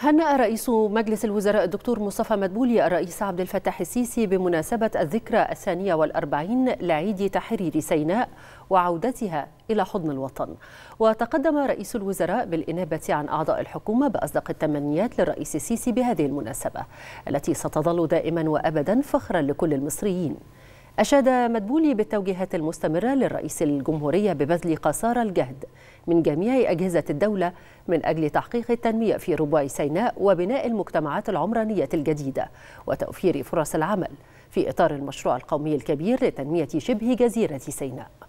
هنأ رئيس مجلس الوزراء الدكتور مصطفى مدبولي الرئيس عبد الفتاح السيسي بمناسبة الذكرى الثانية والأربعين لعيد تحرير سيناء وعودتها إلى حضن الوطن وتقدم رئيس الوزراء بالإنابة عن أعضاء الحكومة بأصدق التمنيات للرئيس السيسي بهذه المناسبة التي ستظل دائما وأبدا فخرا لكل المصريين أشاد مدبولي بالتوجيهات المستمرة للرئيس الجمهورية ببذل قصارى الجهد من جميع أجهزة الدولة من أجل تحقيق التنمية في ربوع سيناء وبناء المجتمعات العمرانية الجديدة وتوفير فرص العمل في إطار المشروع القومي الكبير لتنمية شبه جزيرة سيناء